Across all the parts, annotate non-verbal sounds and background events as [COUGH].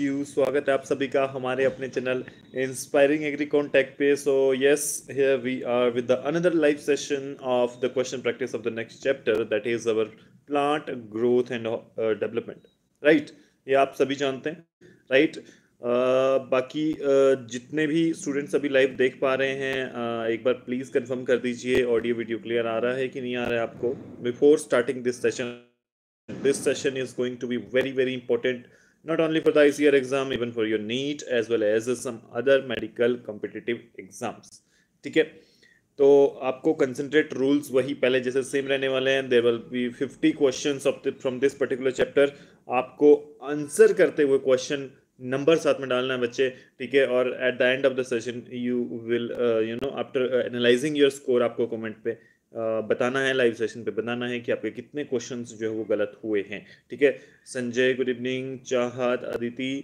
You स्वागत है आप सभी का हमारे अपने चैनल इंस्पायरिंग एग्रीकॉन टेक पे so yes here we are with the another live session of the question practice of the next chapter that is our plant growth and development right ये आप सभी जानते हैं राइट right? Uh, बाकी uh, जितने भी students अभी live देख पा रहे हैं uh, एक बार प्लीज़ कंफर्म कर दीजिए ऑडियो वीडियो क्लियर आ रहा है कि नहीं आ रहा है आपको before starting this session this session is going to be very very important not only for the ICR exam, even for your NEET as well as some other medical competitive exams. ठीक है तो आपको concentrate rules वही पहले जैसे same रहने वाले हैं there will be fifty question from this particular chapter आपको आंसर करते हुए क्वेश्चन नंबर साथ में डालना है बच्चे ठीक है और at the end of the session you will you know after analyzing your score आपको कमेंट पे बताना है लाइव सेशन पे बताना है कि आपके कितने क्वेश्चंस जो है वो गलत हुए हैं ठीक है संजय गुड इवनिंग चाहत अदिति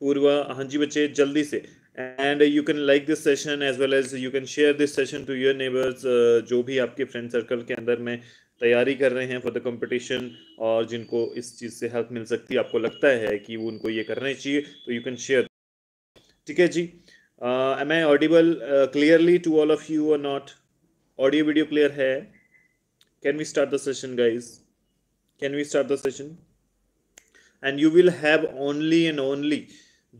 पूर्वा हाँ जी बच्चे जल्दी से and you can like this session as well as you can share this session to your neighbours जो भी आपके फ्रेंड सर्कल के अंदर में तैयारी कर रहे हैं फॉर द कंपटीशन और जिनको इस चीज़ से हेल्प मिल सकती है आपको लगता है कि वो उनको ये करना चाहिए तो यू कैन शेयर ठीक है जी am I audible clearly to all of you और नॉट ऑडियो वीडियो क्लियर है can we start the session guys can we start the session and you will have only and only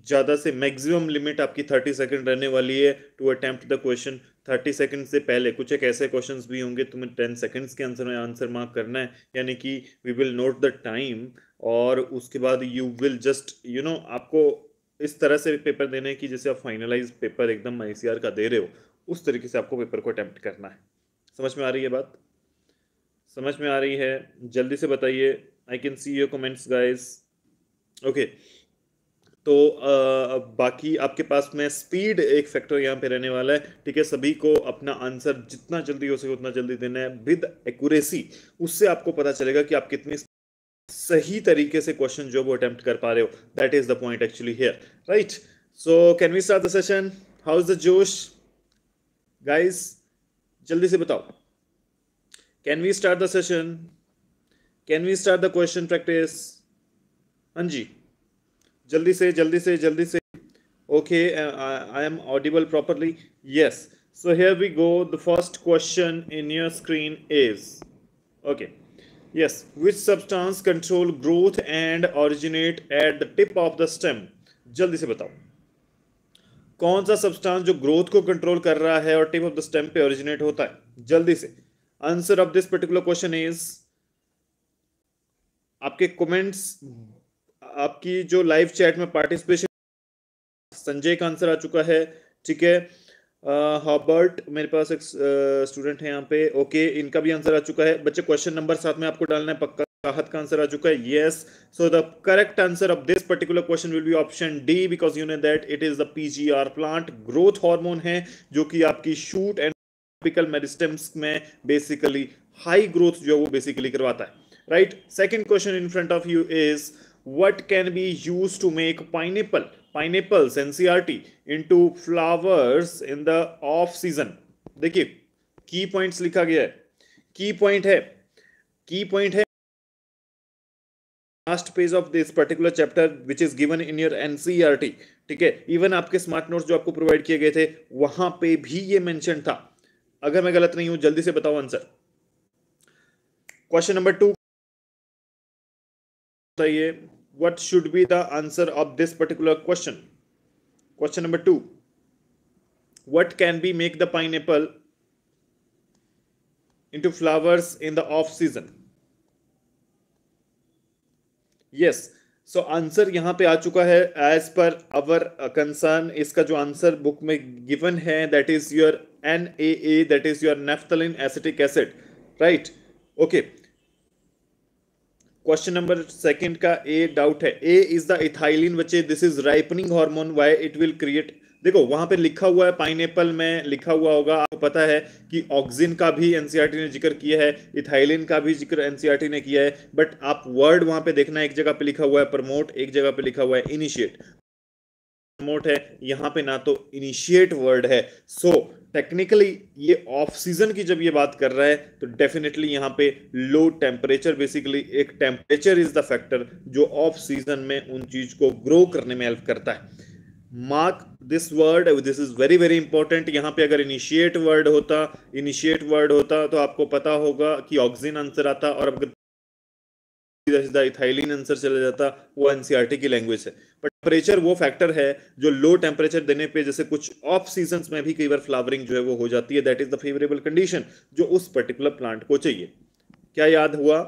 ज़्यादा से maximum limit आपकी thirty second रहने वाली है to attempt the question thirty second से पहले कुछ एक ऐसे क्वेश्चन भी होंगे तुम्हें टेन सेकेंड्स के आंसर में आंसर मार्क करना है यानी कि we will note the time और उसके बाद you will just you know आपको इस तरह से पेपर देने की जैसे आप फाइनलाइज पेपर एकदम आई का दे रहे हो उस तरीके से आपको पेपर को अटैम्प्ट करना है समझ में आ रही है बात समझ में आ रही है जल्दी से बताइए I can see your comments guys okay तो आ, बाकी आपके पास में स्पीड एक फैक्टर यहाँ पे रहने वाला है ठीक है सभी को अपना आंसर जितना जल्दी हो सके उतना जल्दी देना है विद एक्यूरेसी उससे आपको पता चलेगा कि आप कितनी सही तरीके से क्वेश्चन जो वो अटेम्प्ट कर पा रहे हो that is the point actually here right so can we start the session how is the josh guys जल्दी से बताओ can we start the session can we start the question practice हाँ जी जल्दी से जल्दी से जल्दी से okay I am audible properly yes so here we go the first question in your screen is okay yes which substance control growth and originate at the tip of the stem jaldi se batao कौन सा substance जो growth को control कर रहा है और tip of the stem पे originate होता है जल्दी से answer of this particular question is आपके कमेंट्स आपकी जो लाइव चैट में पार्टिसिपेशन संजय का आंसर आ चुका है ठीक है हॉबर्ट मेरे पास एक स्टूडेंट है यहाँ पे ओके इनका भी आंसर आ चुका है बच्चे क्वेश्चन नंबर साथ में आपको डालना है पक्का राहत का आंसर आ चुका है yes so the correct answer of this particular question will be option D because you know that it is the PGR plant growth hormone है जो कि आपकी शूट एंड ट्रॉपिकल मेरिस्टम्स में बेसिकली हाई ग्रोथ जो है वो basically करवाता है right second question in front of you is what can be use to make pineapple pineapples NCERT in flowers in the off season देखिए की points लिखा गया है की पॉइंट है की पॉइंट है last page of this particular chapter which is given in your NCERT ठीक है even आपके स्मार्ट नोट्स जो आपको प्रोवाइड किए गए थे वहां पे भी ये मेंशन था अगर मैं गलत नहीं हूं जल्दी से बताओ आंसर क्वेश्चन नंबर टू बताइए what should be the answer of this particular question question number 2 what can be make the pineapple into flowers in the off season yes so answer यहाँ पे आ चुका है एज पर अवर concern इसका जो answer book में given है that is your N A A that is your naphthalene acetic acid right okay question number second का a doubt है ए इज द इथाइलिन बच्चे this is ripening hormone why it will create देखो वहां पे लिखा हुआ है pineapple में लिखा हुआ होगा आपको पता है कि ऑक्सिन का भी एनसीईआरटी e ने जिक्र किया है इथाइलिन का भी जिक्र एनसीईआरटी e ने किया है बट आप वर्ड वहां पे देखना एक जगह पे लिखा हुआ है प्रमोट एक जगह पे लिखा हुआ है इनिशिएट प्रमोट है यहाँ पे ना तो इनिशिएट वर्ड है सो so, टेक्निकली ये ऑफ सीजन की जब ये बात कर रहा है तो डेफिनेटली यहाँ पे लो टेम्परेचर बेसिकली एक टेम्परेचर इज द फैक्टर जो ऑफ सीजन में उन चीज को ग्रो करने में हेल्प करता है mark this word this is very very important यहां पे अगर इनिशिएट वर्ड होता इनिशिएट वर्ड होता तो आपको पता होगा कि ऑक्सीजन आंसर आता और अगर इथाइलिन आंसर चला जाता वो एनसीआरटी e की लैंग्वेज है बट टेम्परेचर वो फैक्टर है जो लो टेम्परेचर देने पे जैसे कुछ ऑफ सीजन में भी कई बार फ्लावरिंग जो है वो हो जाती है that is the favourable condition जो उस पर्टिकुलर प्लांट को चाहिए क्या याद हुआ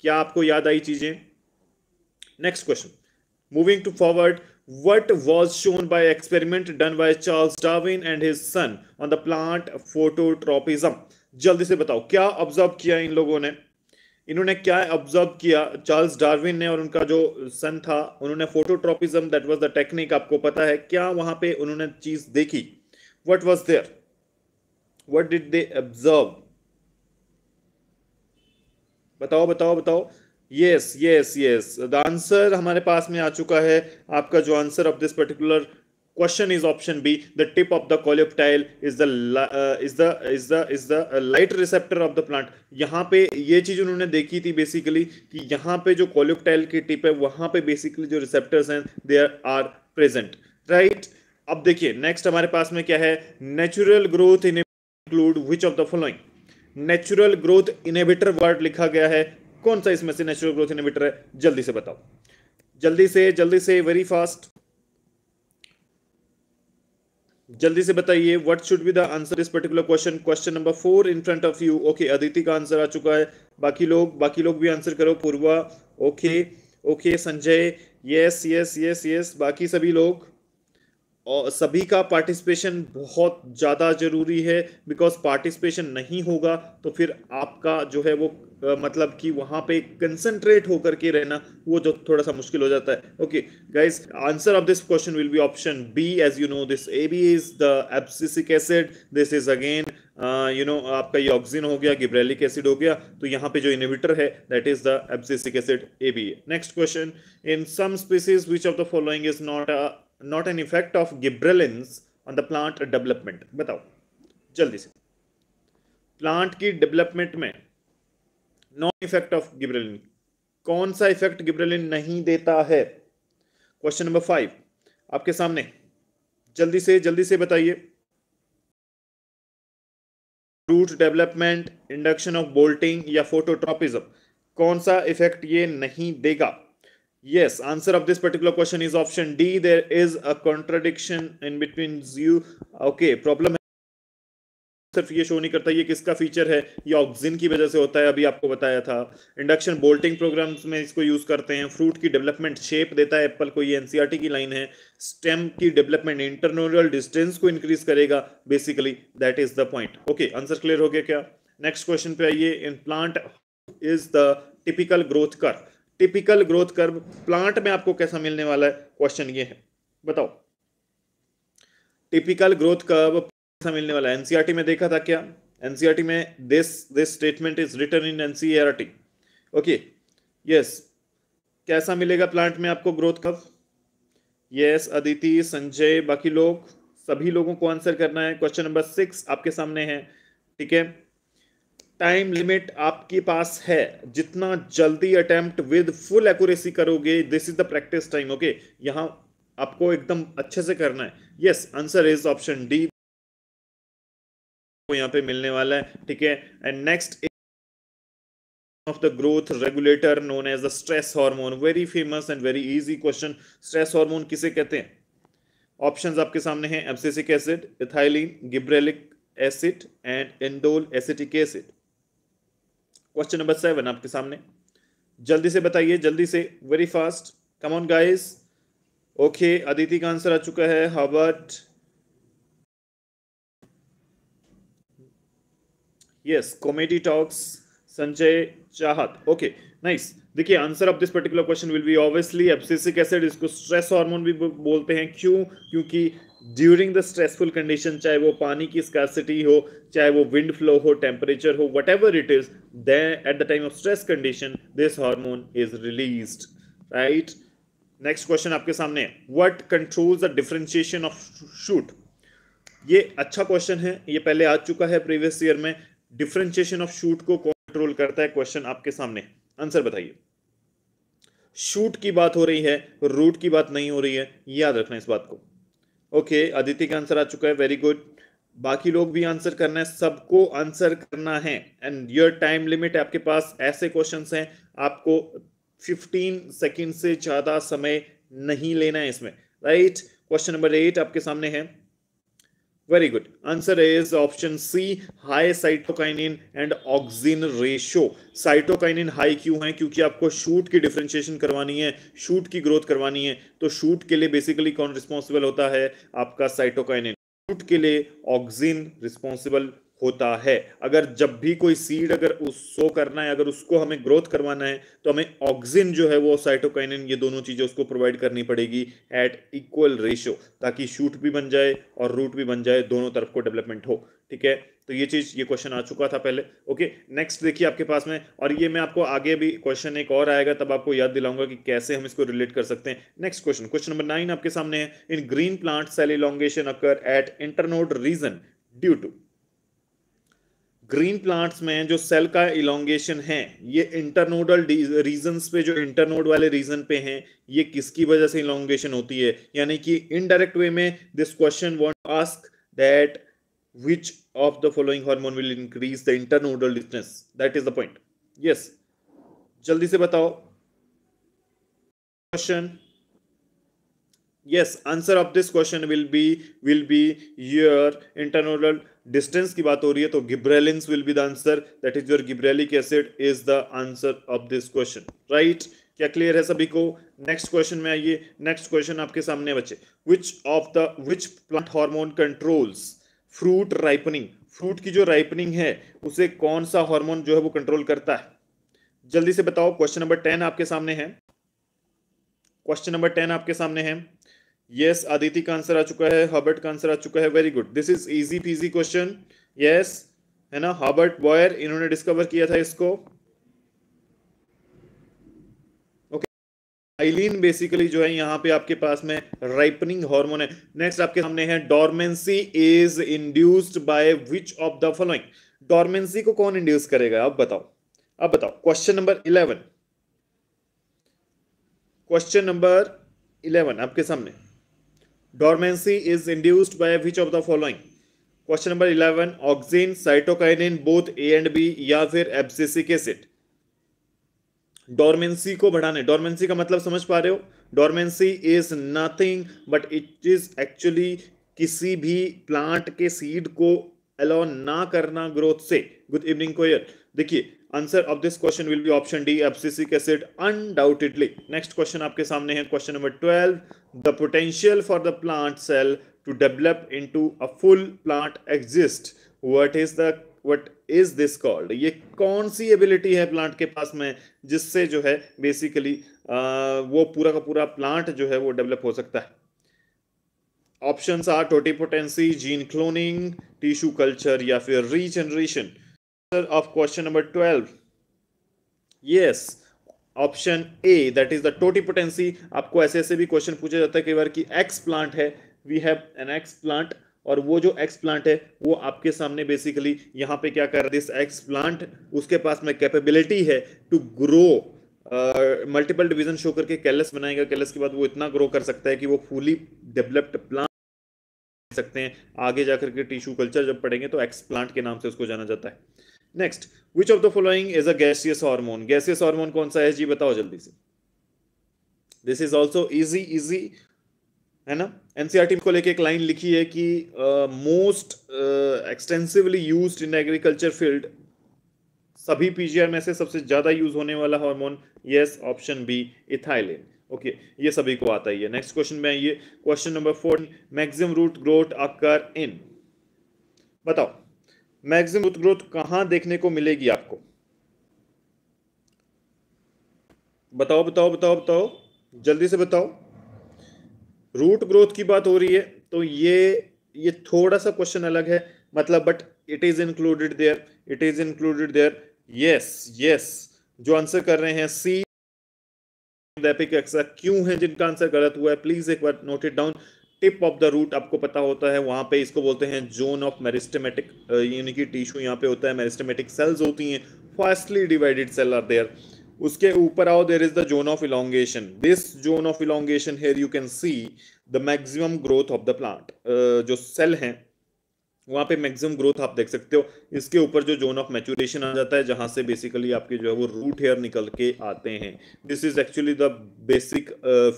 क्या आपको याद आई चीजें next question moving to forward what was shown by experiment done by Charles Darwin and his son on the plant phototropism जल्दी से बताओ क्या ऑब्जर्व किया इन लोगों ने इन्होंने क्या ऑब्जर्व किया चार्ल्स डार्विन ने और उनका जो सन था उन्होंने phototropism that was the technique आपको पता है क्या वहां पे उन्होंने चीज देखी what was there what did they observe बताओ बताओ बताओ yes yes yes the answer हमारे पास में आ चुका है आपका जो answer of this particular question is option B the tip of the coleoptile is the is the is the is the light receptor of the plant यहाँ पे ये चीज उन्होंने देखी थी बेसिकली कि यहाँ पे जो कोलियोप्टाइल की टिप है वहां पे बेसिकली जो रिसेप्टर्स हैं देर आर प्रेजेंट राइट अब देखिए नेक्स्ट हमारे पास में क्या है natural growth in include which of the following natural growth inhibitor word लिखा गया है कौन सा इसमें से नेचुरल ग्रोथ इनिबिटर है जल्दी से बताओ जल्दी से जल्दी से वेरी फास्ट जल्दी से बताइए what should be the answer इस particular question question number four in front of you okay Aditi का आंसर आ चुका है बाकी लोग बाकी लोग भी आंसर करो Purva okay okay Sanjay yes yes yes yes बाकी सभी लोग और सभी का पार्टिसिपेशन बहुत ज़्यादा ज़रूरी है बिकॉज पार्टिसिपेशन नहीं होगा तो फिर आपका जो है वो मतलब कि वहाँ पे कंसंट्रेट होकर के रहना वो जो थोड़ा सा मुश्किल हो जाता है okay guys answer of this question will be option B as you know this A B is the abscisic acid this is again you know आपका ये ऑक्सीजन हो गया गिब्रेलिक एसिड हो गया तो यहाँ पे जो इनिबिटर है that is the abscisic acid A B next question in some species which of the following is not a not an effect of gibberellins on the plant development बताओ जल्दी से प्लांट की डेवलपमेंट में non effect of gibberellin कौन सा effect gibberellin नहीं देता है क्वेश्चन नंबर फाइव आपके सामने जल्दी से जल्दी से बताइए root development induction of bolting या फोटोट्रॉपिज्म कौन सा इफेक्ट ये नहीं देगा Yes, answer of this particular question is option D. There is a contradiction in between you. Okay, problem सिर्फ ये शो नहीं करता ये किसका फीचर है ये ऑक्सीजन की वजह से होता है अभी आपको बताया था इंडक्शन बोल्टिंग प्रोग्राम्स में इसको यूज करते हैं फ्रूट की डेवलपमेंट शेप देता है एप्पल को ये एनसीईआरटी e की लाइन है स्टेम की डेवलपमेंट इंटरनोरल डिस्टेंस को इंक्रीज करेगा basically that is the point okay answer clear हो गया क्या नेक्स्ट क्वेश्चन पे आइए in plant is the typical growth curve typical growth curve plant में आपको कैसा मिलने वाला है क्वेश्चन ये है बताओ टिपिकल ग्रोथ कर्व कैसा मिलने वाला है एनसीआरटी e में देखा था क्या एनसीआरटी e में this this statement is written in NCERT okay yes कैसा मिलेगा प्लांट में आपको growth curve yes Aditi Sanjay बाकी लोग सभी लोगों को आंसर करना है क्वेश्चन नंबर सिक्स आपके सामने है ठीक है टाइम लिमिट आपके पास है जितना जल्दी अटेम्प्ट विद फुल एक्यूरेसी करोगे this is the practice time okay यहाँ आपको एकदम अच्छे से करना है yes answer is option D यहाँ पे मिलने वाला है ठीक है and next of the growth regulator known as the stress hormone very famous and very easy question stress hormone किसे कहते हैं ऑप्शंस आपके सामने हैं abscisic acid ethylene gibberellic acid and indole acetic acid question number seven आपके सामने जल्दी से बताइए जल्दी से very fast come on guys okay Aditi का आंसर आ चुका है Harvard yes comedy talks Sanjay Chahat okay nice देखिए answer of this particular question will be obviously abscisic acid इसको स्ट्रेस हार्मोन भी बोलते हैं क्यों क्योंकि ड्यूरिंग द स्ट्रेसफुल कंडीशन चाहे वो पानी की स्कारसिटी हो चाहे वो विंड फ्लो हो टेम्परेचर हो whatever it is then at the time of stress condition this hormone is release right next question आपके सामने what control the differentiation of shoot ये अच्छा क्वेश्चन है ये पहले आ चुका है प्रीवियस ईयर में डिफ्रेंशिएशन ऑफ शूट को कंट्रोल करता है क्वेश्चन आपके सामने आंसर बताइए शूट की बात हो रही है रूट की बात नहीं हो रही है याद रखना इस बात को ओके अदिति का आंसर आ चुका है वेरी गुड बाकी लोग भी आंसर करना है सबको आंसर करना है एंड योर टाइम लिमिट आपके पास ऐसे क्वेश्चंस हैं आपको 15 सेकंड से ज्यादा समय नहीं लेना है इसमें राइट क्वेश्चन नंबर एट आपके सामने है Very good. Answer is option C. High cytokinin and oxin ratio. Cytokinin high क्यों है क्योंकि आपको शूट की डिफ्रेंशिएशन करवानी है शूट की ग्रोथ करवानी है तो शूट के लिए बेसिकली कौन रिस्पॉन्सिबल होता है आपका साइटोकाइनिन शूट के लिए ऑक्सिन रिस्पॉन्सिबल होता है अगर जब भी कोई सीड अगर उस शो करना है अगर उसको हमें ग्रोथ करवाना है तो हमें ऑक्सीजन जो है वो साइटोकाइन ये दोनों चीज़ें उसको प्रोवाइड करनी पड़ेगी एट इक्वल रेशियो ताकि शूट भी बन जाए और रूट भी बन जाए दोनों तरफ को डेवलपमेंट हो ठीक है तो ये चीज़ ये क्वेश्चन आ चुका था पहले ओके नेक्स्ट देखिए आपके पास में और ये मैं आपको आगे भी क्वेश्चन एक और आएगा तब आपको याद दिलाऊंगा कि कैसे हम इसको रिलेट कर सकते हैं next question question number nine आपके सामने है in green plant cell elongation occur at internode region due to green plants में जो सेल का इलोंगेशन है ये इंटरनोडल रीजन पे जो इंटरनोड वाले रीजन पे हैं ये किसकी वजह से इलोंगेशन होती है यानी कि इनडायरेक्ट वे में this question want ask that which of the following hormone will increase the internodal distance that is the point yes जल्दी से बताओ question yes answer of this question will be will be your internal distance की बात हो रही है तो gibberellins will be the answer that is your gibberellic acid is the answer of this question right क्या क्लियर है सभी को नेक्स्ट क्वेश्चन में आइए नेक्स्ट क्वेश्चन आपके सामने बचे which of the which plant hormone controls fruit ripening fruit की जो राइपनिंग है उसे कौन सा हार्मोन जो है वो कंट्रोल करता है जल्दी से बताओ क्वेश्चन नंबर टेन आपके सामने है क्वेश्चन नंबर टेन आपके सामने है यस आदिति का आंसर आ चुका है हॉबर्ट का आंसर आ चुका है very good this is easy PG question yes है ना हॉबर्ट बॉयर इन्होंने डिस्कवर किया था इसको आइलीन बेसिकली जो है यहां पे आपके पास में राइपनिंग हार्मोन है नेक्स्ट आपके सामने है dormancy is induced by which of the following dormancy को कौन इंड्यूस करेगा अब बताओ अब बताओ question number eleven question number eleven आपके सामने Dormancy is induced by which of the following question number eleven auxin cytokinin both A and B या फिर एब्सिसिक एसिड डोरमेंसी को बढ़ाने डोरमेंसी का मतलब समझ पा रहे हो dormancy is nothing but it is actually किसी भी प्लांट के सीड को अलाउ ना करना ग्रोथ से गुड इवनिंग कोयर देखिए answer of this question will be option D abscisic acid undoubtedly next question आपके सामने है question number twelve the potential for the plant cell to develop into a full plant exist what is the what is this called ये कौन सी ability है plant के पास में जिससे जो है बेसिकली वो पूरा का पूरा प्लांट जो है वो डेवलप हो सकता है option are totipotency gene cloning tissue culture या फिर regeneration answer of question number 12 yes option A that is the totipotency आपको ऐसे ऐसे भी क्वेश्चन पूछा जाता है कई बार कि एक्स प्लांट है we have an X plant और वो जो एक्स प्लांट है वो आपके सामने बेसिकली यहाँ पे क्या कर दिस एक्स प्लांट उसके पास में कैपेबिलिटी है to grow multiple division show करके कैलस बनाएगा कैलस के बाद वो इतना ग्रो कर सकता है कि वो फुली डेवलप्ड प्लांट सकते हैं आगे जाकर के टिश्यू कल्चर जब पढ़ेंगे तो एक्स प्लांट के नाम से उसको जाना जाता है next which of the following is a gaseous hormone gaseous hormone कौन सा है जी बताओ जल्दी से this is also easy easy है ना एनसीआरटी e को लेके एक लाइन लिखी है कि most extensively use in agriculture field सभी पीजीआर में से सबसे ज्यादा यूज होने वाला hormone yes option B ethylene okay ये सभी को आता ही है नेक्स्ट क्वेश्चन में आइए question number four maximum root growth occur in बताओ मैक्सिमम ग्रोथ कहां देखने को मिलेगी आपको बताओ बताओ बताओ बताओ जल्दी से बताओ रूट ग्रोथ की बात हो रही है तो ये ये थोड़ा सा क्वेश्चन अलग है मतलब but it is included there it is included there yes yes जो आंसर कर रहे हैं सी एपिक एक्सा क्यों है जिनका आंसर गलत हुआ है प्लीज एक बार note it down tip of the root आपको पता होता है वहाँ पे इसको बोलते हैं जोन ऑफ मेरिस्टेमेटिक यानी कि टिश्यू यहाँ पे होता है मेरिस्टेमेटिक सेल्स होती हैं fastly divided cell are there उसके ऊपर आओ there is the zone of elongation this zone of elongation here you can see the maximum growth of the plant जो सेल हैं वहाँ पे मैक्सिमम ग्रोथ आप देख सकते हो इसके ऊपर जो जोन ऑफ मैचुरेशन आ जाता है जहाँ से बेसिकली आपके जो है वो रूट हेयर निकल के आते हैं this is actually the basic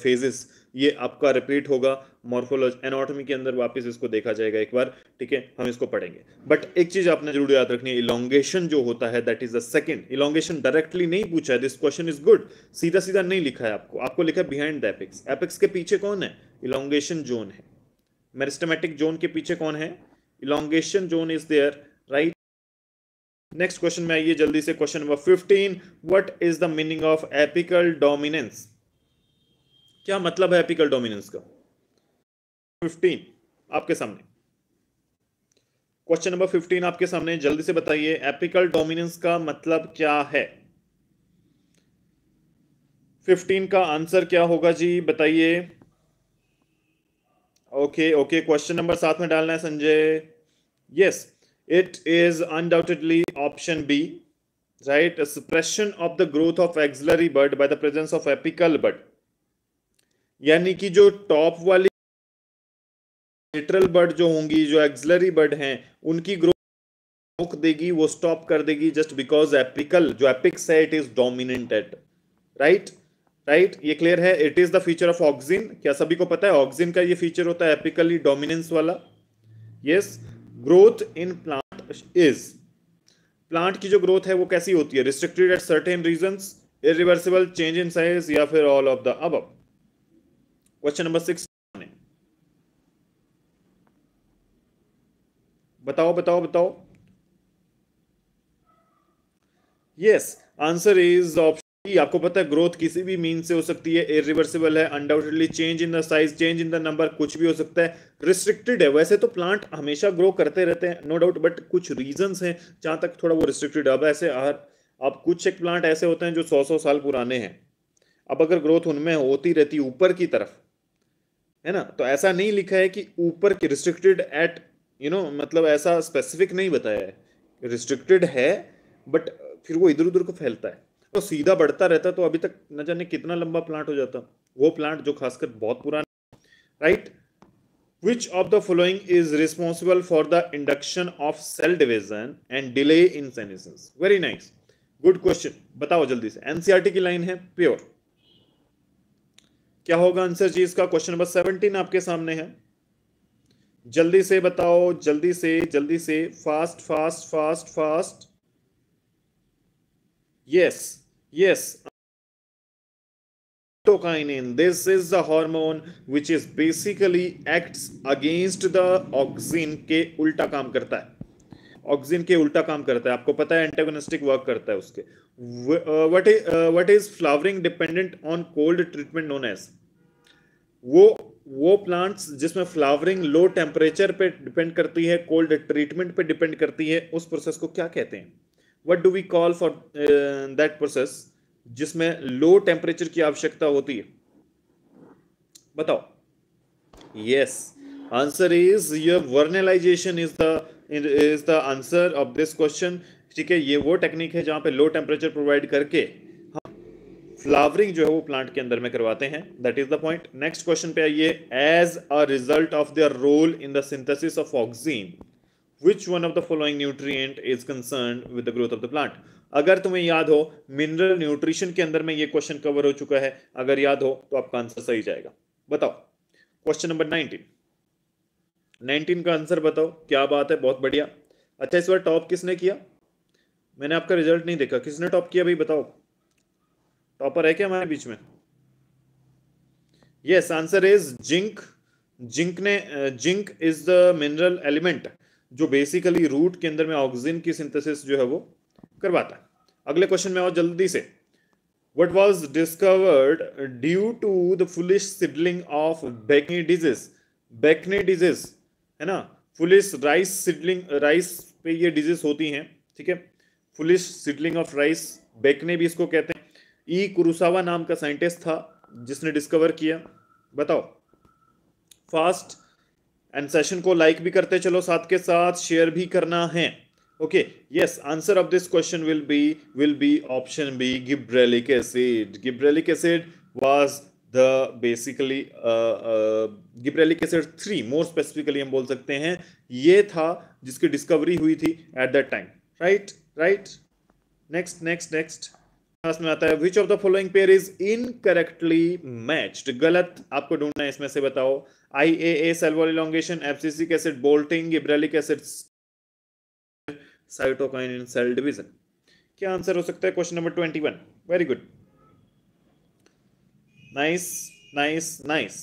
phases ये आपका रिपीट होगा मॉर्फोलॉजी एनाटॉमी के अंदर वापस इसको देखा जाएगा एक बार ठीक है हम इसको पढ़ेंगे बट एक चीज आपने जरूर याद रखनी है इलोंगेशन जो होता है that is the second elongation directly नहीं पूछा है दिस क्वेश्चन इज गुड सीधा सीधा नहीं लिखा है आपको आपको लिखा है बिहाइंड द एपिक्स एपिक्स के पीछे कौन है इलोंगेशन जोन है मेरिस्टमेटिक जोन के पीछे कौन है elongation zone is there right next question में आइए जल्दी से question number 15 what is the meaning of apical dominance क्या मतलब है एपिकल डोमिनेंस का फिफ्टीन आपके सामने क्वेश्चन नंबर फिफ्टीन आपके सामने जल्दी से बताइए एपिकल डोमिनेंस का मतलब क्या है फिफ्टीन का आंसर क्या होगा जी बताइए ओके ओके क्वेश्चन नंबर साथ में डालना है Sanjay yes it is undoubtedly option B right suppression of the growth of axillary bud by the presence of apical bud यानी कि जो टॉप वाली लेटरल बर्ड जो होंगी जो एक्सलरी बर्ड हैं उनकी ग्रोथ रोक देगी वो स्टॉप कर देगी जस्ट बिकॉज एपिकल जो एपिक्स है it is dominant at right right ये क्लियर है it is the feature of auxin क्या सभी को पता है ऑक्सिन का ये फीचर होता है एपिकली डोमिनेंस वाला yes growth in plant is plant की जो ग्रोथ है वो कैसी होती है restricted at certain region irreversible change in size या फिर ऑल ऑफ द अब क्वेश्चन नंबर सिक्स बताओ बताओ बताओ यस आंसर इज ऑप्शन आपको पता है ग्रोथ किसी भी मीन से हो सकती है इरिवर्सिबल है undoubtedly change in the size change in the number कुछ भी हो सकता है रिस्ट्रिक्टेड है वैसे तो प्लांट हमेशा ग्रो करते रहते हैं नो डाउट बट कुछ रीजंस हैं जहां तक थोड़ा वो रिस्ट्रिक्टेड अब ऐसे हर अब कुछ एक प्लांट ऐसे होते हैं जो सौ सौ साल पुराने हैं अब अगर ग्रोथ उनमें होती रहती ऊपर की तरफ है ना तो ऐसा नहीं लिखा है कि ऊपर की रिस्ट्रिक्टेड एट यू नो मतलब ऐसा स्पेसिफिक नहीं बताया है रिस्ट्रिक्टेड है बट फिर वो इधर उधर को फैलता है तो सीधा बढ़ता रहता तो अभी तक न जाने कितना लंबा प्लांट हो जाता वो प्लांट जो खासकर बहुत पुराना right which of the following is responsible for the induction of cell division and delay in senescence very nice good question बताओ जल्दी से एनसीआरटी e की लाइन है प्योर क्या होगा आंसर जी इसका क्वेश्चन नंबर सेवनटीन आपके सामने है जल्दी से बताओ जल्दी से जल्दी से fast fast fast fast yes yes this is the hormone which is basically basically against the oxygen के उल्टा काम करता है ऑक्सिन के उल्टा काम करता है आपको पता है एंटेगोनिस्टिक वर्क करता है उसके what is what is flowering dependent on cold treatment known as वो वो प्लांट्स जिसमें फ्लावरिंग लो टेम्परेचर पे डिपेंड करती है कोल्ड ट्रीटमेंट पे डिपेंड करती है उस प्रोसेस को क्या कहते हैं what do we call for that process जिसमें लो टेम्परेचर की आवश्यकता होती है बताओ yes answer is your vernalization is the is the answer of this question ठीक है ये वो टेक्निक है जहाँ पे लो टेम्परेचर प्रोवाइड करके हम फ्लावरिंग जो है वो प्लांट के अंदर में करवाते हैं that is the point next question पे आइए as a result of their role in the synthesis of auxin which one of the following nutrient is concern with the growth of the plant अगर तुम्हें याद हो mineral nutrition के अंदर में ये क्वेश्चन कवर हो चुका है अगर याद हो तो आपका आंसर सही जाएगा बताओ क्वेश्चन नंबर नाइनटीन नाइनटीन का आंसर बताओ क्या बात है बहुत बढ़िया अच्छा इस बार टॉप किसने किया मैंने आपका रिजल्ट नहीं देखा किसने टॉप किया भाई बताओ टॉपर है क्या हमारे बीच में yes answer is zinc zinc ने zinc is the mineral element जो बेसिकली रूट के अंदर में ऑक्सीजन की सिंथेसिस जो है वो करवाता है अगले क्वेश्चन में और जल्दी से what was discovered due to the foolish seedling of bakanae disease bakanae disease है ना फुलिस राइस सिडलिंग राइस पे ये डिजीज होती हैं ठीक है foolish seedling of rice bakanae भी इसको कहते हैं ई e. कुरुसावा नाम का साइंटिस्ट था जिसने डिस्कवर किया बताओ फास्ट एंड सेशन को लाइक भी करते चलो साथ के साथ शेयर भी करना है okay yes answer of this question will be will be option B gibberellic acid gibberellic acid was the basically gibberellic acid three more specifically हम बोल सकते हैं ये था जिसकी डिस्कवरी हुई थी at that time right right next next next में आता है which of the following pair is incorrectly matched गलत आपको ढूंढना है इसमें से बताओ I A A cell wall elongation abscisic acid bolting gibberellic acid cytokinin in cell division क्या आंसर हो सकता है question number twenty one very good nice, nice, nice.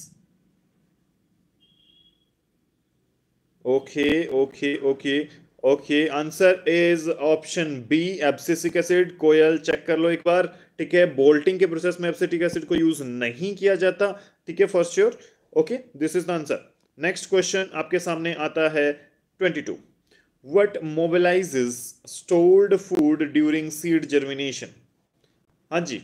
Okay, okay, okay. Okay answer is option B abscisic acid coil check कर लो एक बार ठीक है bolting के प्रोसेस में एब्सिटिक एसिड को यूज नहीं किया जाता ठीक है for sure okay this is the answer next question आपके सामने आता है twenty two what mobilize stored food during seed germination हाँ जी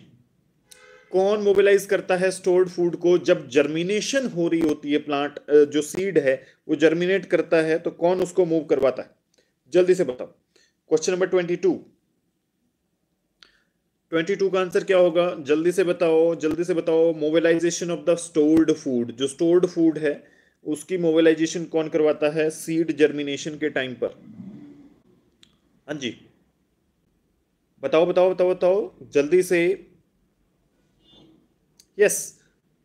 कौन मोबिलाइज करता है स्टोर्ड फूड को जब जर्मिनेशन हो रही होती है प्लांट जो सीड है वो जर्मिनेट करता है तो कौन उसको मूव करवाता है जल्दी से बताओ question number twenty two twenty two का आंसर क्या होगा जल्दी से बताओ जल्दी से बताओ mobilization of the stored food जो स्टोर्ड फूड है उसकी मोबिलाइजेशन कौन करवाता है सीड जर्मिनेशन के टाइम पर हाँ जी बताओ बताओ बताओ बताओ जल्दी से yes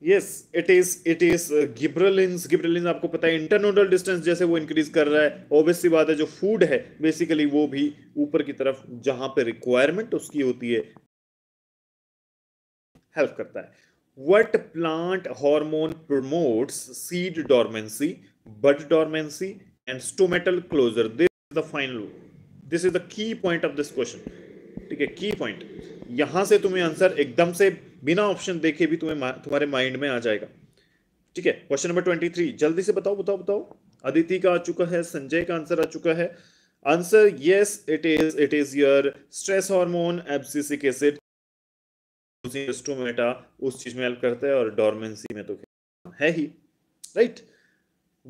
yes it is it is gibberellins gibberellins आपको पता है इंटरनोडल डिस्टेंस जैसे वो इंक्रीज कर रहा है ऑब्वियसली बात है जो फूड है बेसिकली वो भी ऊपर की तरफ जहां पे रिक्वायरमेंट उसकी होती है हेल्प करता है what plant hormone promotes seed dormancy bud dormancy and stomatal closure this is the final this is the key point of this question ठीक है की पॉइंट यहां से तुम्हें आंसर एकदम से बिना ऑप्शन देखे भी तुम्हें तुम्हारे माइंड में आ जाएगा ठीक है क्वेश्चन नंबर ट्वेंटी थ्री जल्दी से बताओ बताओ बताओ अदिति का आ चुका है संजय का आंसर आ चुका है answer yes it is it is your stress hormone abscisic acid उस चीज में हेल्प करता है और डॉर्मेंसी में तो है ही right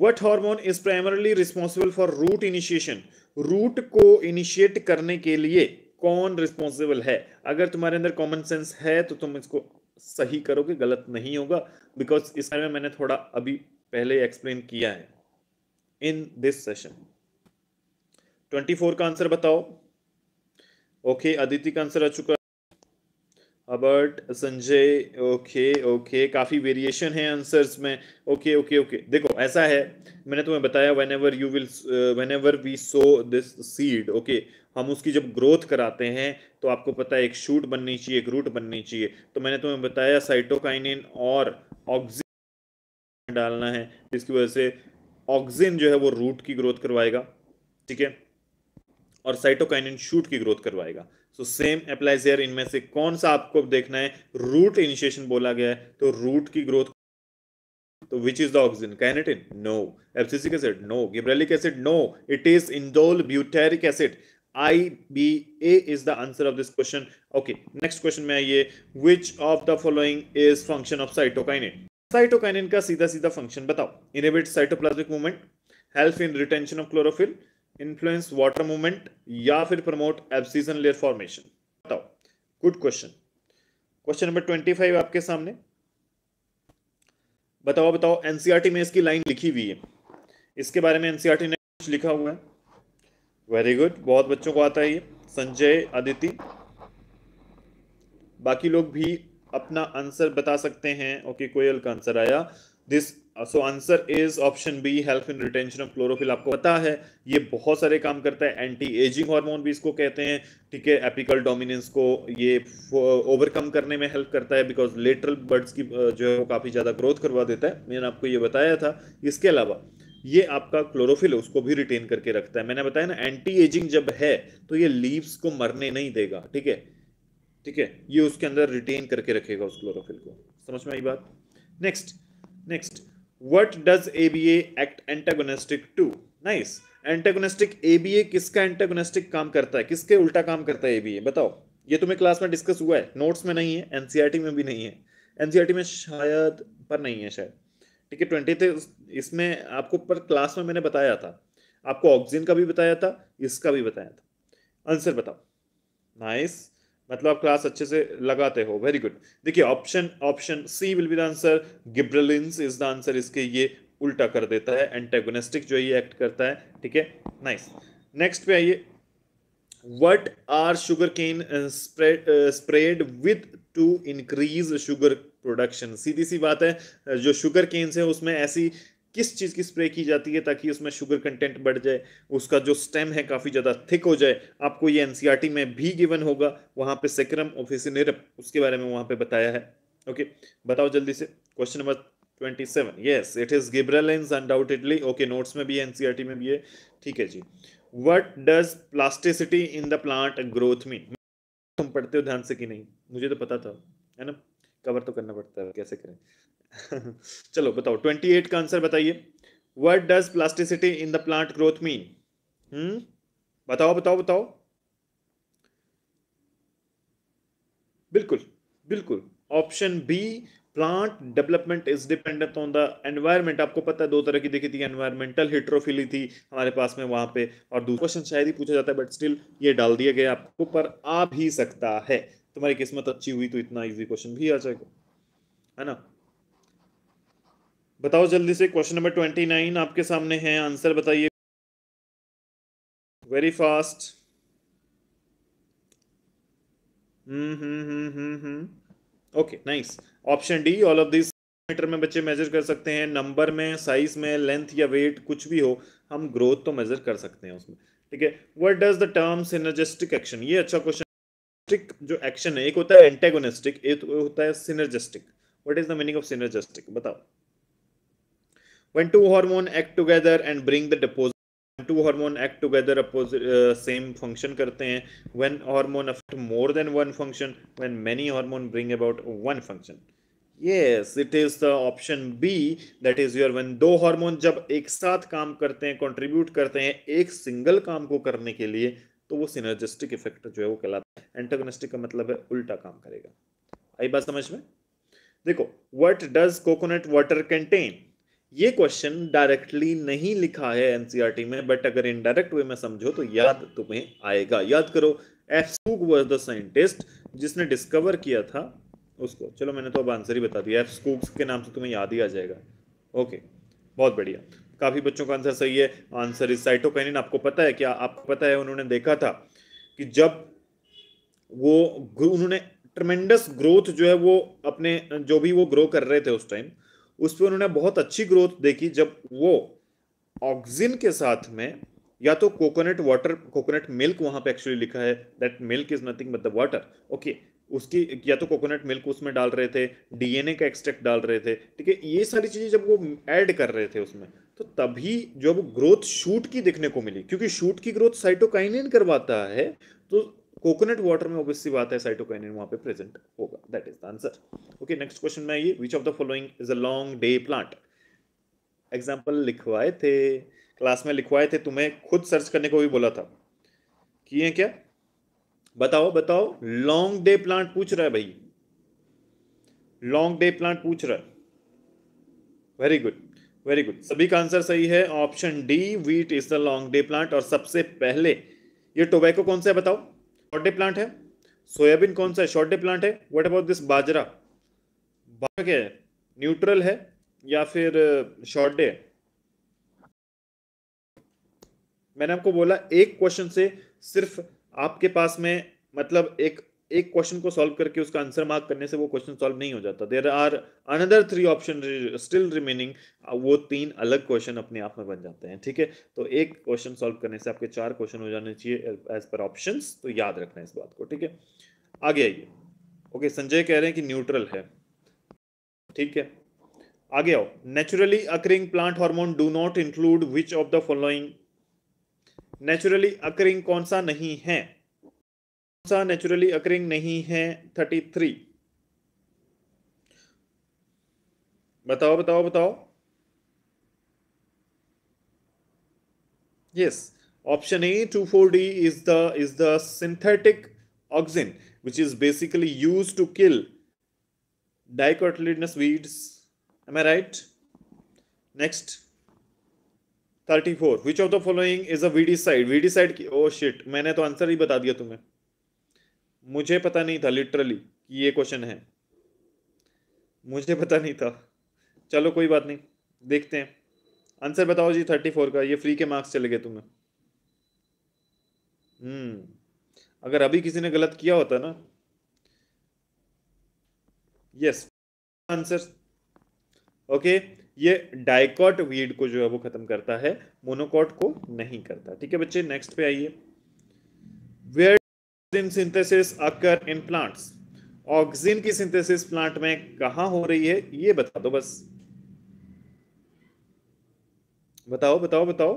what hormone is primarily responsible for root initiation root को इनिशिएट करने के लिए कौन रिस्पॉन्सिबल है अगर तुम्हारे अंदर कॉमन सेंस है तो तुम इसको सही करोगे गलत नहीं होगा बिकॉज इस बारे में मैंने थोड़ा अभी पहले एक्सप्लेन किया है इन दिस सेशन 24 का आंसर बताओ ओके okay, अदिति का आंसर आ चुका अबर्ट संजय ओके ओके काफ़ी वेरिएशन है आंसर्स में ओके ओके ओके देखो ऐसा है मैंने तुम्हें बताया whenever you will whenever we so this seed okay हम उसकी जब ग्रोथ कराते हैं तो आपको पता है एक शूट बननी चाहिए एक रूट बननी चाहिए तो मैंने तुम्हें बताया साइटोकाइनिन और ऑक्सीजन डालना है जिसकी वजह से ऑक्सीजन जो है वो रूट की ग्रोथ करवाएगा ठीक है और साइटोकाइनिन शूट की ग्रोथ करवाएगा सो सेम अप्लाइज हेयर इनमें से कौन सा आपको देखना है रूट इनिशिएशन बोला गया है तो रूट की ग्रोथ तो which is the oxygen kinetin no abscisic acid no gibberellic acid no it is indole butyric acid I B A is the answer of this question okay next question में आइए which of the following is function of cytokinin cytokinin का सीधा सीधा function बताओ inhibit cytoplasmic movement help in retention of chlorophyll influence water movement या फिर promote abscission layer formation बताओ good question question number twenty five आपके सामने बताओ बताओ एनसीईआरटी e में इसकी लाइन लिखी हुई है इसके बारे में एनसीईआरटी e ने कुछ लिखा हुआ है वेरी गुड बहुत बच्चों को आता है ये संजय आदिति बाकी लोग भी अपना आंसर बता सकते हैं ओके कोयल का आंसर आया this so answer is option B help in retention of chlorophyll आपको पता है ये बहुत सारे काम करता है एंटी एजिंग हार्मोन भी इसको कहते हैं ठीक है एपिकल डोमिनेंस को ये ओवरकम करने में हेल्प करता है बिकॉज लेटरल बर्ड्स की uh, जो है वो काफ़ी ज़्यादा ग्रोथ करवा देता है मैंने आपको ये बताया था इसके अलावा ये आपका क्लोरोफिल उसको भी रिटेन करके रखता है मैंने बताया ना एंटी एजिंग जब है तो ये लीव्स को मरने नहीं देगा ठीक है ठीक है ये उसके अंदर रिटेन करके रखेगा उस क्लोरोफिल को समझ में आई बात next next what does A B act antagonistic to nice antagonistic A B A किसका एंटागोनिस्टिक काम करता है किसके उल्टा काम करता है ए बी ए बताओ ये तुम्हें क्लास में डिस्कस हुआ है नोट्स में नहीं है एन सी आर टी में भी नहीं है एनसीईआरटी e में शायद पर नहीं है शायद ठीक है ट्वेंटी थे तो इसमें आपको पर क्लास में मैंने बताया था आपको ऑक्सीजन का भी बताया था इसका भी बताया था आंसर बताओ नाइस nice. मतलब आप क्लास अच्छे से लगाते हो वेरी गुड देखिए option option C will be the answer gibberellins is the answer इसके ये उल्टा कर देता है एंटेगोनिस्टिक जो ये एक्ट करता है ठीक है नाइस नेक्स्ट पे आइए what are sugar cane spread with to increase sugar production सीधी सी बात है जो शुगर केन्स है उसमें ऐसी uh, किस चीज़ की स्प्रे की जाती है ताकि उसमें शुगर कंटेंट बढ़ जाए उसका जो स्टेम है काफ़ी ज़्यादा थिक हो जाए आपको ये एन e में भी गिवन होगा वहाँ पे सेक्रम ओफिसिनेरप उसके बारे में वहाँ पे बताया है ओके बताओ जल्दी से question number twenty seven yes it is gibberellins undoubtedly okay notes में भी है एन e में भी है ठीक है जी what does plasticity in the plant growth mean तुम पढ़ते हो ध्यान से कि नहीं मुझे तो पता था है ना कवर तो करना पड़ता है कैसे करें [LAUGHS] चलो बताओ ट्वेंटी एट का आंसर बताइए what does plasticity in the plant growth mean hmm बताओ बताओ बताओ बिल्कुल बिल्कुल option B plant development is dependent on the environment आपको पता है दो तरह की देखी थी एनवायरमेंटल हिट्रोफिली थी हमारे पास में वहां पे और दूसरा क्वेश्चन शायद ही पूछा जाता है बट स्टिल ये डाल दिया गया आपको पर आ भी सकता है तुम्हारी किस्मत अच्छी हुई तो इतना इजी क्वेश्चन भी आ जाएगा है ना बताओ जल्दी से क्वेश्चन नंबर ट्वेंटी नाइन आपके सामने है आंसर बताइए very fast okay nice option D all of this meter में बच्चे मेजर कर सकते हैं नंबर में साइज में लेंथ या वेट कुछ भी हो हम ग्रोथ तो मेजर कर सकते हैं उसमें ठीक है what does the term synergistic action ये अच्छा क्वेश्चन जो एक्शन है एक होता है एंटेगोनिस्टिक एक होता है synergistic what is the meaning of synergistic बताओ when two hormone act together and bring the deposit two hormone act together same function करते हैं when hormone affect more than one function when many hormone bring about one function yes it is the option B that is your when दो hormone जब एक साथ काम करते हैं contribute करते हैं एक सिंगल काम को करने के लिए तो वो सिनर्जिस्टिक इफेक्ट जो है वो कहलाता है एंटागोनिस्टिक का मतलब है उल्टा काम करेगा आई बात समझ में देखो what does coconut water contain ये क्वेश्चन डायरेक्टली नहीं लिखा है एनसीईआरटी e में बट अगर इनडायरेक्ट वे में समझो तो याद तुम्हें आएगा याद करो F Skoog was the scientist जिसने डिस्कवर किया था उसको चलो मैंने तो अब आंसर ही बता दिया एफ स्कूक्स के नाम से तुम्हें याद ही आ जाएगा ओके बहुत बढ़िया काफ़ी बच्चों का आंसर सही है आंसर इज साइटोकाइनिन आपको पता है क्या आपको पता है उन्होंने देखा था कि जब वो उन्होंने ट्रमेंडस ग्रोथ जो है वो अपने जो भी वो ग्रो कर रहे थे उस टाइम उस पर उन्होंने बहुत अच्छी ग्रोथ देखी जब वो ऑक्सिन के साथ में या तो कोकोनट वाटर कोकोनट मिल्क वहां पे एक्चुअली लिखा है that milk is nothing but the water okay उसकी या तो कोकोनट मिल्क उसमें डाल रहे थे डीएनए का एक्सट्रैक्ट डाल रहे थे ठीक है ये सारी चीजें जब वो ऐड कर रहे थे उसमें तो तभी जब ग्रोथ शूट की देखने को मिली क्योंकि शूट की ग्रोथ साइटोकाइनिन करवाता है तो कोकोनट वाटर में ऑब्वियसली बात है साइटोकाइनिन वहां पे प्रेजेंट होगा that is the answer okay next question में आइए which of the following is a long day plant example लिखवाए थे क्लास में लिखवाए थे तुम्हें खुद सर्च करने को भी बोला था किए क्या बताओ बताओ लॉन्ग डे प्लांट पूछ रहा है भाई लॉन्ग डे प्लांट पूछ रहा है वेरी गुड वेरी गुड सभी का आंसर सही है option D wheat is the long day plant और सबसे पहले ये टोबैको कौन सा है बताओ शॉर्ट डे प्लांट है सोयाबीन कौन सा है शॉर्ट डे प्लांट है व्हाट अबाउट दिस बाजरा बाजरा क्या है न्यूट्रल है या फिर शॉर्ट uh, डे मैंने आपको बोला एक क्वेश्चन से सिर्फ आपके पास में मतलब एक एक क्वेश्चन को सॉल्व करके उसका आंसर मार्क करने से वो क्वेश्चन सॉल्व नहीं हो जाता there are another three option still remaining वो तीन अलग क्वेश्चन अपने आप में बन जाते हैं ठीक है तो एक क्वेश्चन सॉल्व करने से आपके चार क्वेश्चन हो जाने चाहिए एज पर ऑप्शन तो याद रखना इस बात को ठीक है आगे आइए ओके संजय कह रहे हैं कि न्यूट्रल है ठीक है आगे आओ naturally occurring plant hormone do not include which of the following naturally occurring कौन सा नहीं है सा नेचुरली अकरिंग नहीं है थर्टी थ्री बताओ बताओ बताओ yes option A two four D is the is the synthetic auxin which is basically use to kill dicotyledonous weeds am I right next thirty four which of the following is a weedicide side की oh shit मैंने तो answer ही बता दिया तुम्हें मुझे पता नहीं था लिटरली कि ये क्वेश्चन है मुझे पता नहीं था चलो कोई बात नहीं देखते हैं आंसर बताओ जी थर्टी फोर का ये फ्री के मार्क्स चले गए तुम्हें हम्म अगर अभी किसी ने गलत किया होता ना यस आंसर ओके ये डायकॉट वीड को जो है वो खत्म करता है मोनोकॉट को नहीं करता ठीक है बच्चे नेक्स्ट पे आइए where oxygen synthesis occur in plants oxygen की सिंथेसिस प्लांट में कहा हो रही है ये बता दो बस बताओ बताओ बताओ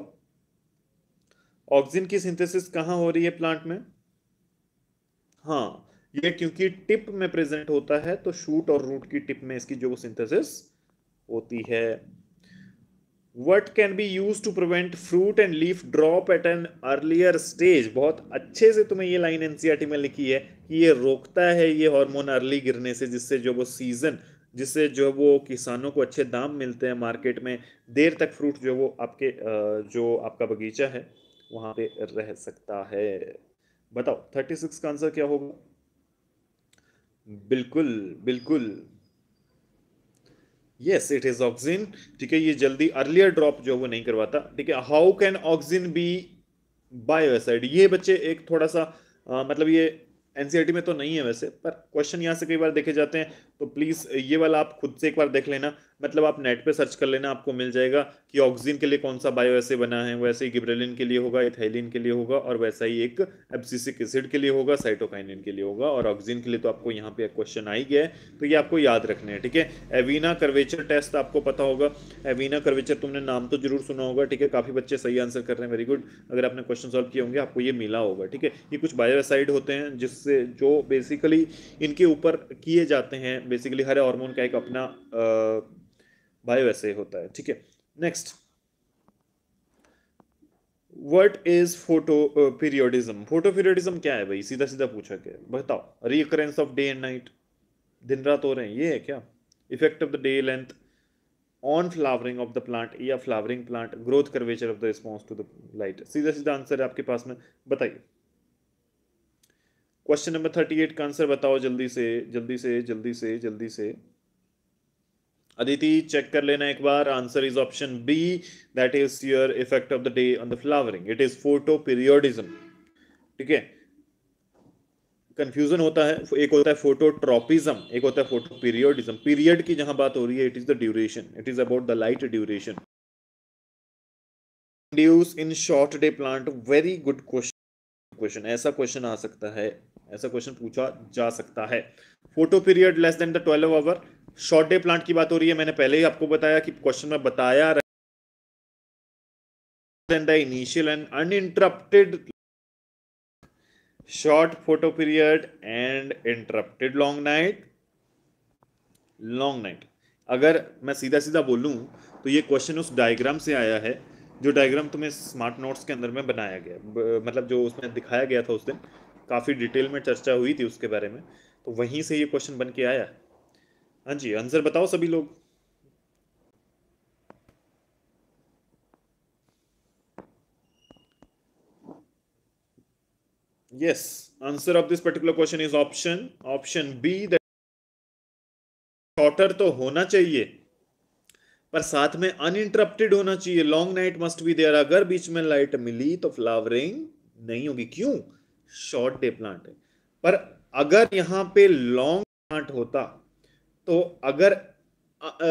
ऑक्सीजन की सिंथेसिस कहां हो रही है प्लांट में हाँ ये क्योंकि टिप में प्रेजेंट होता है तो शूट और रूट की टिप में इसकी जो सिंथेसिस होती है what can be use to prevent fruit and leaf drop at an earlier stage बहुत अच्छे से तुम्हें ये लाइन एनसीआरटी में लिखी है कि ये रोकता है ये हार्मोन अर्ली गिरने से जिससे जो वो सीजन जिससे जो वो किसानों को अच्छे दाम मिलते हैं मार्केट में देर तक फ्रूट जो वो आपके जो आपका बगीचा है वहाँ पे रह सकता है बताओ थर्टी सिक्स का आंसर क्या होगा बिल्कुल बिल्कुल येस इट इज ऑक्सिन ठीक है ये जल्दी अर्लियर ड्रॉप जो वो नहीं करवाता ठीक है how can auxin be biocide ये बच्चे एक थोड़ा सा आ, मतलब ये एनसीईआरटी e में तो नहीं है वैसे पर क्वेश्चन यहाँ से कई बार देखे जाते हैं तो प्लीज़ ये वाला आप खुद से एक बार देख लेना मतलब आप नेट पे सर्च कर लेना आपको मिल जाएगा कि ऑक्सीजन के लिए कौन सा बायो ऐसे बना है वैसे ही गिब्रेलिन के लिए होगा इथाइलिन के लिए होगा और वैसा ही एक एब्सिसिक एसिड के लिए होगा साइटोकाइनिन के लिए होगा और ऑक्सीजन के लिए तो आपको यहाँ पे क्वेश्चन आ ही गया है तो ये आपको याद रखना है ठीक है एवीना कर्वेचर टेस्ट आपको पता होगा एवीना कर्वेचर तुमने नाम तो जरूर सुना होगा ठीक है काफ़ी बच्चे सही आंसर कर रहे हैं वेरी गुड अगर आपने क्वेश्चन सॉल्व किए होंगे आपको ये मिला होगा ठीक है ये कुछ बायोसाइड होते हैं जिससे जो बेसिकली इनके ऊपर किए जाते हैं बेसिकली हर हार्मोन का एक अपना बायो ऐसे होता है ठीक है next what is photoperiodism photoperiodism क्या है भाई सीधा सीधा पूछा के बताओ recurrence of day and night दिन रात हो रहे हैं ये है क्या effect of the day length on flowering of the plant या flowering plant growth curvature of the response to the light सीधा सीधा आंसर है आपके पास में बताइए क्वेश्चन नंबर थर्टी एट का आंसर बताओ जल्दी से जल्दी से जल्दी से जल्दी से अदिति चेक कर लेना एक बार answer is option B that is your effect of the day on the flowering it is photoperiodism ठीक है कंफ्यूजन होता है एक होता है फोटोट्रॉपिज्म एक होता है फोटो पीरियोडिज्म पीरियड की जहां बात हो रही है it is the duration it is about the light duration deuce in short day plant very good question question ऐसा क्वेश्चन आ सकता है ऐसा क्वेश्चन पूछा जा सकता है photoperiod less than the twelve hour short day plant की बात हो रही है मैंने पहले ही आपको बताया कि क्वेश्चन में बताया initial and uninterrupted short photoperiod and interrupted long night long night अगर मैं सीधा सीधा बोलूं तो ये क्वेश्चन उस डायग्राम से आया है जो डायग्राम तुम्हें स्मार्ट नोट्स के अंदर में बनाया गया मतलब जो उसमें दिखाया गया था उस दिन काफ़ी डिटेल में चर्चा हुई थी उसके बारे में तो वहीं से ये क्वेश्चन बन के आया हाँ जी आंसर बताओ सभी लोग yes answer of this particular question is option option B the तो होना चाहिए पर साथ में अनइंटरप्टेड होना चाहिए long night must be there अगर बीच में लाइट मिली तो फ्लावरिंग नहीं होगी क्यों शॉर्ट डे प्लांट है पर अगर यहाँ पे लॉन्ग प्लांट होता तो अगर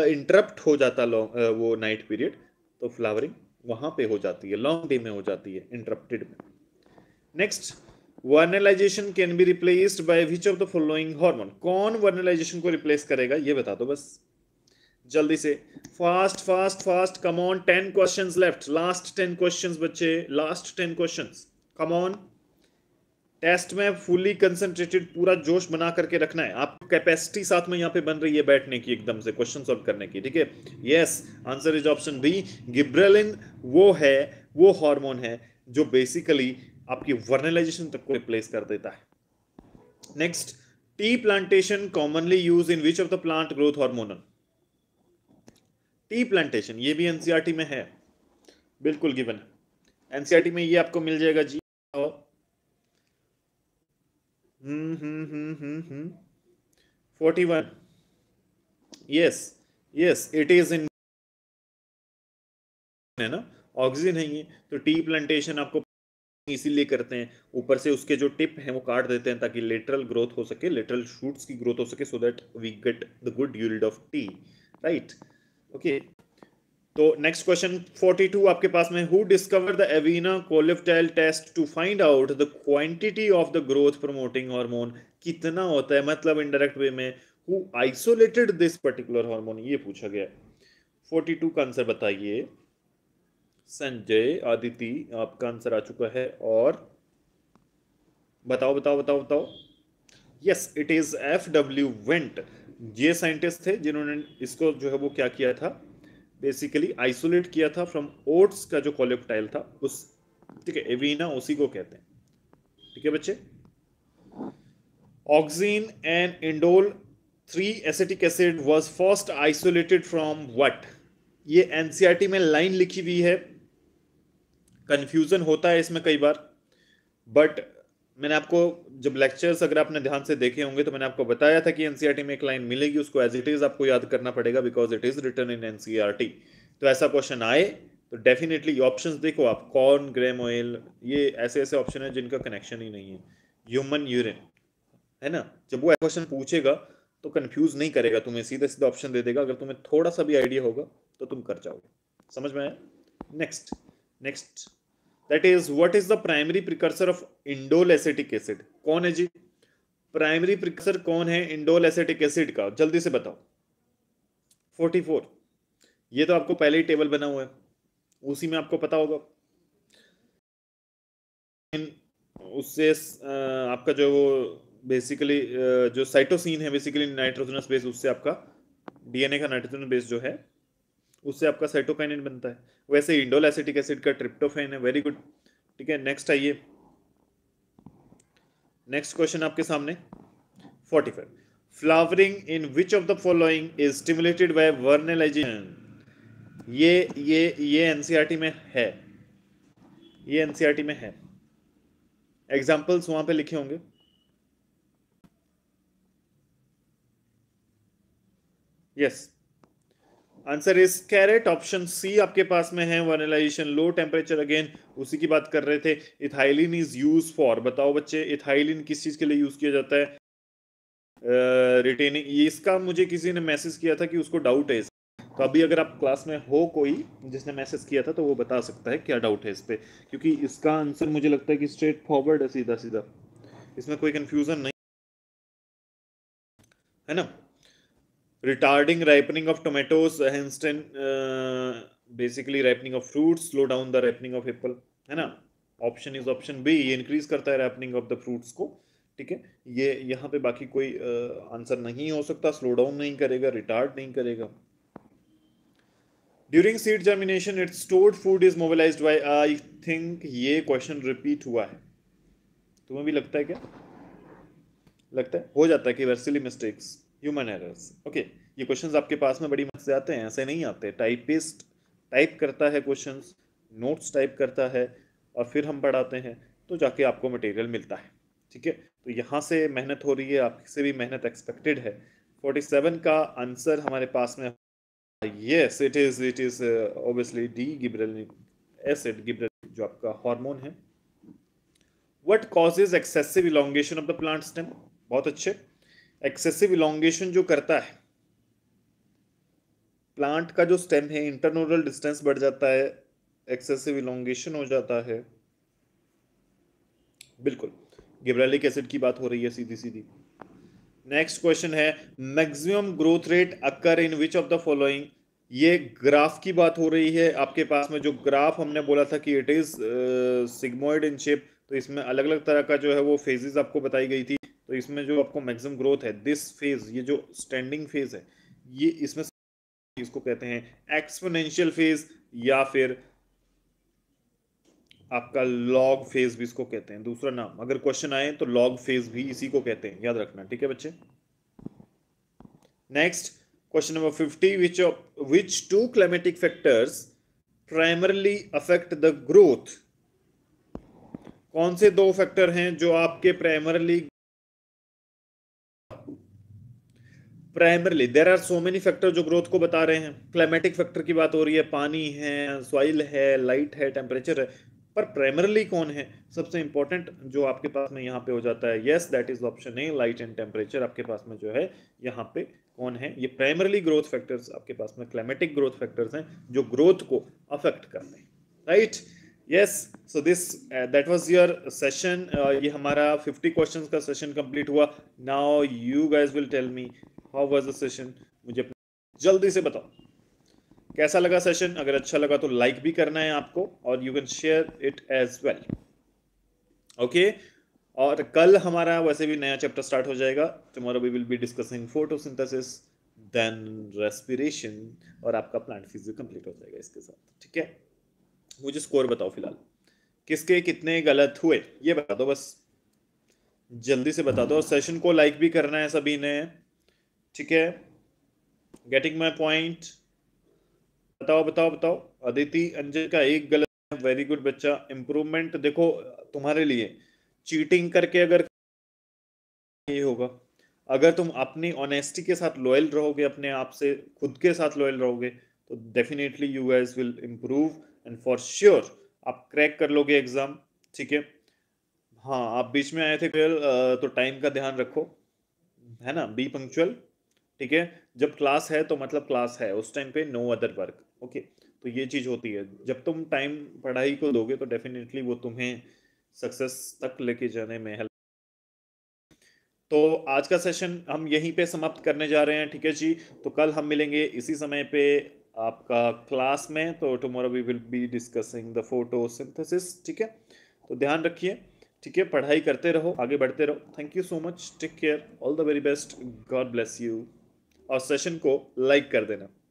इंटरप्ट हो जाता लॉन्ग वो नाइट पीरियड तो फ्लावरिंग वहां पे हो जाती है लॉन्ग डे में हो जाती है इंटरप्टेड में next vernalization can be replaced by which of the following hormone कौन वर्नलाइजेशन को रिप्लेस करेगा ये बता दो बस जल्दी से fast fast fast come on ten questions left last ten questions बच्चे last ten questions come on test में फुली कंसंट्रेटेड पूरा जोश बना करके रखना है आपको कैपेसिटी साथ में यहाँ पे बन रही है बैठने की एकदम से क्वेश्चन सॉल्व करने की ठीक है yes answer is option B gibberellin वो है वो हार्मोन है जो बेसिकली आपकी वर्नलाइजेशन तक को रिप्लेस कर देता है next tea plantation commonly use in which of the plant growth hormone tea plantation ये भी एनसीआरटी e में है बिल्कुल गिवन है एनसीआरटी e में ये आपको मिल जाएगा जी forty one yes yes it is in है ना ऑक्सीजन है ये तो टी प्लांटेशन आपको इसीलिए करते हैं ऊपर से उसके जो टिप है वो काट देते हैं ताकि लेटरल ग्रोथ हो सके लेटरल शूट्स की ग्रोथ हो सके so that we get the good yield of tea right okay तो नेक्स्ट क्वेश्चन 42 आपके पास में who discover the avena coleoptile test to find out the quantity of the growth promoting hormone कितना होता है मतलब इनडायरेक्ट वे में who isolated this particular hormone ये पूछा गया 42 का आंसर बताइए संजय आदिति आपका आंसर आ चुका है और बताओ बताओ बताओ बताओ yes it is F W Went ये साइंटिस्ट थे जिन्होंने इसको जो है वो क्या किया था बेसिकली आइसोलेट किया था फ्रॉम ओट्स का जो कॉलेप्टाइल था उस ठीक है एवीना उसी को कहते हैं ठीक है बच्चे auxin and indole three acetic acid was first isolated from what ये एनसीईआरटी e में लाइन लिखी हुई है कंफ्यूजन होता है इसमें कई बार बट मैंने आपको जब लेक्चर्स अगर आपने ध्यान से देखे होंगे तो मैंने आपको बताया था कि एनसीईआरटी e में एक लाइन मिलेगी उसको एज इट इज़ आपको याद करना पड़ेगा because it is written in NCERT तो ऐसा क्वेश्चन आए तो डेफिनेटली ऑप्शंस देखो आप कॉर्न ग्रेम ऑयल ये ऐसे ऐसे ऑप्शन है जिनका कनेक्शन ही नहीं है ह्यूमन यूरिन है ना जब वो क्वेश्चन पूछेगा तो कन्फ्यूज नहीं करेगा तुम्हें सीधा सीधा ऑप्शन दे देगा अगर तुम्हें थोड़ा सा भी आइडिया होगा तो तुम कर जाओगे समझ में आया next next that is what is the primary precursor of indole acetic acid कौन है जी प्राइमरी प्रिकर्सर कौन है इंडोल एसिटिक एसिड का जल्दी से बताओ 44 ये तो आपको पहले ही टेबल बना हुआ है उसी में आपको पता होगा उससे आपका जो वो बेसिकली जो साइटोसिन है बेसिकली नाइट्रोजनस बेस उससे आपका डीएनए का नाइट्रोजनस बेस जो है उससे आपका साइटोकाइनिन बनता है वैसे इंडोल एसिटिक एसिड का ट्रिप्टोफेन है वेरी गुड ठीक है नेक्स्ट आइए नेक्स्ट क्वेश्चन आपके सामने forty five flowering in which of the following is stimulated by vernalization ये ये ये एनसीईआरटी e में है ये एनसीईआरटी e में है एग्जाम्पल्स वहां पे लिखे होंगे yes yes. Answer is carrot option C आपके पास में है वनलाइजेशन लो टेम्परेचर अगेन उसी की बात कर रहे थे इथाइलिन इज यूज फॉर बताओ बच्चे इथाइलिन किस चीज के लिए यूज किया जाता है रिटेनिंग uh, इसका मुझे किसी ने मैसेज किया था कि उसको डाउट है तो अभी अगर आप क्लास में हो कोई जिसने मैसेज किया था तो वो बता सकता है क्या डाउट है इस पर क्योंकि इसका आंसर मुझे लगता है कि स्ट्रेट फॉरवर्ड है सीधा सीधा इसमें कोई कन्फ्यूजन नहीं है ना retarding ripening of tomatoes uh, hence uh, basically ripening of fruits slow down the ripening of apple है ना ऑप्शन इज ऑप्शन बी ये इंक्रीज करता है रैपनिंग ऑफ द फ्रूट्स को ठीक है ये यहाँ पे बाकी कोई आंसर uh, नहीं हो सकता स्लो डाउन नहीं करेगा रिटार्ड नहीं करेगा during seed germination it stored food is mobilize by I think ये क्वेश्चन रिपीट हुआ है तुम्हें भी लगता है क्या लगता है हो जाता है कि वर्सिली मिस्टेक्स ह्यूमन एरर्स ओके ये क्वेश्चंस आपके पास में बड़ी मत से आते हैं ऐसे नहीं आते टाइपिस्ट टाइप करता है क्वेश्चंस नोट्स टाइप करता है और फिर हम पढ़ाते हैं तो जाके आपको मटेरियल मिलता है ठीक है तो यहाँ से मेहनत हो रही है आपसे भी मेहनत एक्सपेक्टेड है 47 का आंसर हमारे पास में yes it is it is obviously D gibberellic acid gibberellic जो आपका हार्मोन है what causes excessive elongation of the plant stem बहुत अच्छे एक्सेसिव इलोंगेशन जो करता है प्लांट का जो स्टेम है इंटरनोडल डिस्टेंस बढ़ जाता है एक्सेसिव इलोंगेशन हो जाता है बिल्कुल गिब्रेलिक एसिड की बात हो रही है सीधी सीधी नेक्स्ट क्वेश्चन है maximum growth rate occur in which of the following ये ग्राफ की बात हो रही है आपके पास में जो ग्राफ हमने बोला था कि it is sigmoid in shape तो इसमें अलग अलग तरह का जो है वो फेजेस आपको बताई गई थी तो इसमें जो आपको मैक्सिमम ग्रोथ है दिस फेज ये जो स्टैंडिंग फेज है ये इसमें इसको कहते हैं एक्सपोनेंशियल फेज या फिर आपका लॉग फेज भी इसको कहते हैं दूसरा नाम अगर क्वेश्चन आए तो लॉग फेज भी इसी को कहते हैं याद रखना ठीक है बच्चे next question number fifty which which two climatic factors primarily affect the growth कौन से दो फैक्टर हैं जो आपके primarily primarily there are so many factor जो ग्रोथ को बता रहे हैं क्लाइमेटिक फैक्टर की बात हो रही है पानी है सॉइल है लाइट है टेम्परेचर है पर प्राइमरली कौन है सबसे इंपॉर्टेंट जो आपके पास में यहाँ पे हो जाता है yes that is option A light and temperature आपके पास में जो है यहाँ पे कौन है ये प्राइमरली ग्रोथ फैक्टर्स आपके पास में क्लाइमेटिक ग्रोथ फैक्टर्स हैं जो ग्रोथ को अफेक्ट करते हैं right yes so this that was your session ये हमारा 50 क्वेश्चंस का सेशन कंप्लीट हुआ now you guys will tell me how was the session मुझे जल्दी से बताओ कैसा लगा सेशन अगर अच्छा लगा तो लाइक भी करना है आपको और you can share it as well okay और कल हमारा वैसे भी नया चैप्टर स्टार्ट हो जाएगा tomorrow we will be discussing photosynthesis then respiration और आपका प्लांट फिजियो कंप्लीट हो जाएगा इसके साथ ठीक है मुझे स्कोर बताओ फिलहाल किसके कितने गलत हुए ये बता दो बस जल्दी से बता दो और सेशन को लाइक भी करना है सभी ने ठीक है गेटिंग माई पॉइंट बताओ बताओ बताओ अदिति अंजय का एक गलत वेरी गुड बच्चा इम्प्रूवमेंट देखो तुम्हारे लिए चीटिंग करके अगर ये होगा अगर तुम अपनी ऑनेस्टी के साथ लॉयल रहोगे अपने आप से खुद के साथ लॉयल रहोगे तो definitely you guys will improve and for sure आप क्रैक कर लोगे एग्जाम ठीक है हाँ आप बीच में आए थे तो टाइम का ध्यान रखो है ना बी पंक्चुअल ठीक है जब क्लास है तो मतलब क्लास है उस टाइम पे नो अदर वर्क ओके तो ये चीज़ होती है जब तुम टाइम पढ़ाई को दोगे तो डेफिनेटली वो तुम्हें सक्सेस तक लेके जाने में हेल्प तो आज का सेशन हम यहीं पे समाप्त करने जा रहे हैं ठीक है जी तो कल हम मिलेंगे इसी समय पे आपका क्लास में तो tomorrow we will be discussing the photosynthesis ठीक है तो ध्यान रखिए ठीक है पढ़ाई करते रहो आगे बढ़ते रहो thank you so much take care all the very best God bless you और सेशन को लाइक कर देना